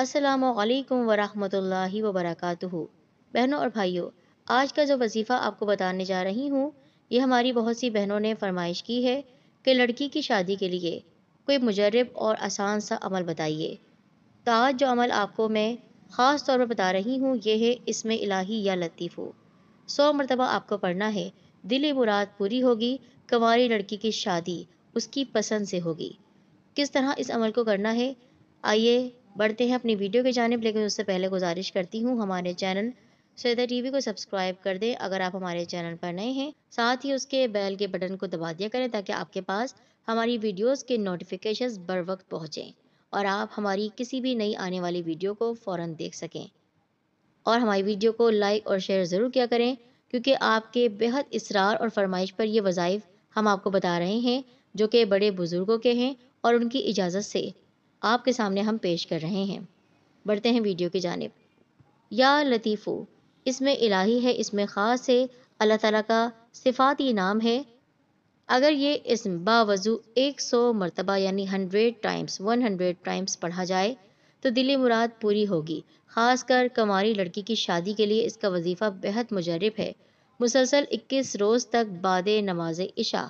अस्सलाम वालेकुम वरहमतुल्लाहि वबरकातुहू बहनों और भाइयों आज का जो वजीफ़ा आपको बताने जा रही हूँ ये हमारी बहुत सी बहनों ने फरमाइश की है कि लड़की की शादी के लिए कोई मुजरब और आसान सा अमल बताइए तो आज जो अमल आपको मैं ख़ास तौर पर बता रही हूँ यह है इसमें इलाही या लतीफ़ सौ मरतबा आपको पढ़ना है दिली मुराद पूरी होगी कंवारी लड़की की शादी उसकी पसंद से होगी किस तरह इस अमल को करना है आइए बढ़ते हैं अपनी वीडियो की जानब लेकिन उससे पहले गुजारिश करती हूँ हमारे चैनल श्वेता टीवी को सब्सक्राइब कर दें अगर आप हमारे चैनल पर नए हैं साथ ही उसके बैल के बटन को दबा दिया करें ताकि आपके पास हमारी वीडियोज़ के नोटिफिकेशन बर वक्त पहुँचें और आप हमारी किसी भी नई आने वाली वीडियो को फ़ौर देख सकें और हमारी वीडियो को लाइक और शेयर ज़रूर किया करें क्योंकि आपके बेहद इसरार और फरमाइश पर यह वज़ाइफ हम आपको बता रहे हैं जो कि बड़े बुज़ुर्गों के हैं और उनकी इजाज़त से आपके सामने हम पेश कर रहे हैं बढ़ते हैं वीडियो की जानब या लतीफ़ो इसमें इलाही है इसमें ख़ास है अल्लाह ताला का सिफाती नाम है अगर ये इसम बावजू एक सौ मरतबा यानी hundred times one hundred times पढ़ा जाए तो दिली मुराद पूरी होगी ख़ास कर कमारी लड़की की शादी के लिए इसका वजीफ़ा बेहद मुजरब है मुसलसल इक्कीस रोज़ तक बाद नमाज इशा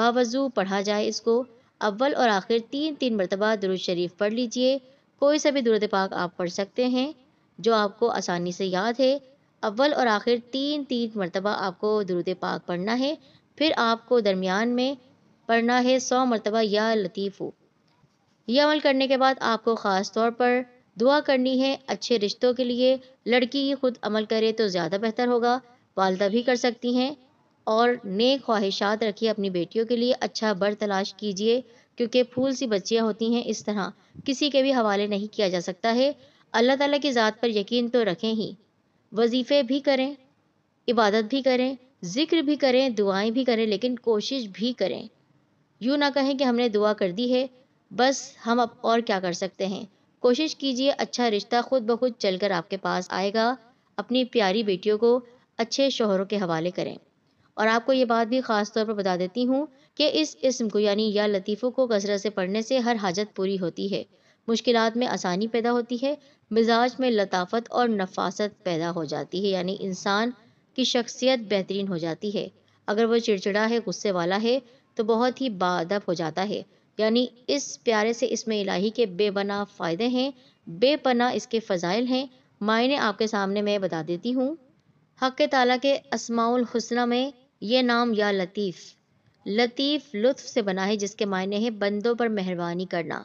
बावजू पढ़ा जाए इसको अव्वल और आखिर तीन तीन मरतबा दुरुज शरीफ पढ़ लीजिए कोई सा भी दुरुद पाक आप पढ़ सकते हैं जो आपको आसानी से याद है अव्वल और आखिर तीन तीन मरतबा आपको दुरुद पाक पढ़ना है फिर आपको दरमियान में पढ़ना है सौ मरतबा या लतीफ़ो यह अमल करने के बाद आपको ख़ास तौर पर दुआ करनी है अच्छे रिश्तों के लिए लड़की ही खुद अमल करे तो ज़्यादा बेहतर होगा वालदा भी कर सकती हैं और नए ख्वाहिशात रखिए अपनी बेटियों के लिए अच्छा बर तलाश कीजिए क्योंकि फूल सी बच्चियाँ होती हैं इस तरह किसी के भी हवाले नहीं किया जा सकता है अल्लाह ताला की ज़ात पर यकीन तो रखें ही वजीफ़े भी करें इबादत भी करें ज़िक्र भी करें दुआएं भी करें लेकिन कोशिश भी करें यूँ ना कहें कि हमने दुआ कर दी है बस हम अब और क्या कर सकते हैं कोशिश कीजिए अच्छा रिश्ता खुद ब खुद चल आपके पास आएगा अपनी प्यारी बेटियों को अच्छे शोहरों के हवाले करें और आपको ये बात भी ख़ास तौर पर बता देती हूँ कि इस इसम को यानी या लतीफ़ों को कसरत से पढ़ने से हर हाजत पूरी होती है मुश्किल में आसानी पैदा होती है मिजाज में लताफत और नफासत पैदा हो जाती है यानी इंसान की शख्सियत बेहतरीन हो जाती है अगर वह चिड़चिड़ा है गुस्से वाला है तो बहुत ही बादब हो जाता है यानी इस प्यारे से इसमें इलाही के बेबना फ़ायदे हैं बेपना इसके फ़जाइल हैं मायने आपके सामने मैं बता देती हूँ हक ताला के असमाउल हुसना में ये नाम या लतीफ़ लतीफ़ लुत्फ़ से बना है जिसके मायने हैं बंदों पर मेहरबानी करना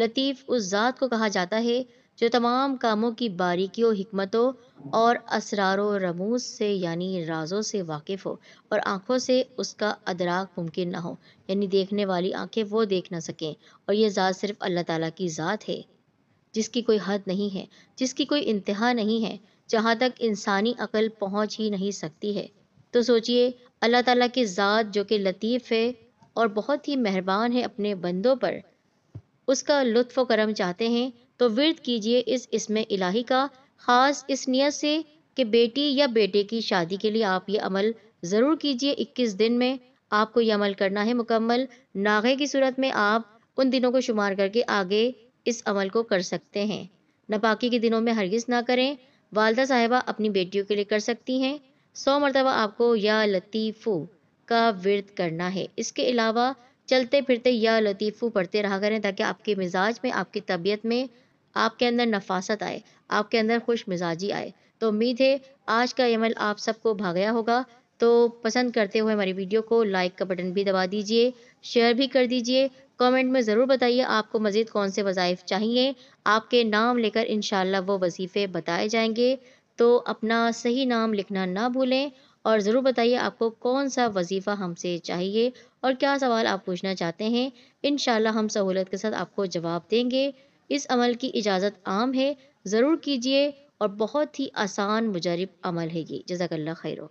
लतीफ़ उस ज़ात को कहा जाता है जो तमाम कामों की बारीकियों हमतों और असरार रमूज से यानी राजों से वाकिफ़ हो और आँखों से उसका अदराक मुमकिन ना हो यानी देखने वाली आँखें वो देख ना सकें और यह ज़ात सिर्फ़ अल्लाह ताला की ज़ात है जिसकी कोई हद नहीं है जिसकी कोई इंतहा नहीं है जहाँ तक इंसानी अकल पहुँच ही नहीं सकती है तो सोचिए अल्लाह ताला की ज़ात जो कि लतीफ़ है और बहुत ही मेहरबान है अपने बंदों पर उसका लुत्फ़ करम चाहते हैं तो विरद कीजिए इस इसमें इलाही का ख़ास इस नियत से कि बेटी या बेटे की शादी के लिए आप ये अमल ज़रूर कीजिए इक्कीस दिन में आपको ये अमल करना है मुकम्मल नागे की सूरत में आप उन दिनों को शुमार करके आगे इस अमल को कर सकते हैं नपाकी के दिनों में हरगिज़ ना करें वालदा साहिबा अपनी बेटियों के लिए कर सकती हैं सौ मरतबा आपको या लतीफ़ू का विरद करना है इसके अलावा चलते फिरते या लतीफ़ू पढ़ते रहा करें ताकि आपके मिजाज में आपकी तबीयत में आपके अंदर नफासत आए आपके अंदर खुश मिजाजी आए तो उम्मीद है आज का यमल आप सबको भागया होगा तो पसंद करते हुए हमारी वीडियो को लाइक का बटन भी दबा दीजिए शेयर भी कर दीजिए कमेंट में ज़रूर बताइए आपको मज़ीद कौन से वज़ाइफ चाहिए आपके नाम लेकर इन वो वजीफ़े बताए जाएंगे तो अपना सही नाम लिखना ना भूलें और ज़रूर बताइए आपको कौन सा वजीफ़ा हमसे चाहिए और क्या सवाल आप पूछना चाहते हैं इन हम सहूलत के साथ आपको जवाब देंगे इस अमल की इजाज़त आम है ज़रूर कीजिए और बहुत ही आसान मुजरब अमल है ये जजाकल्ला खैर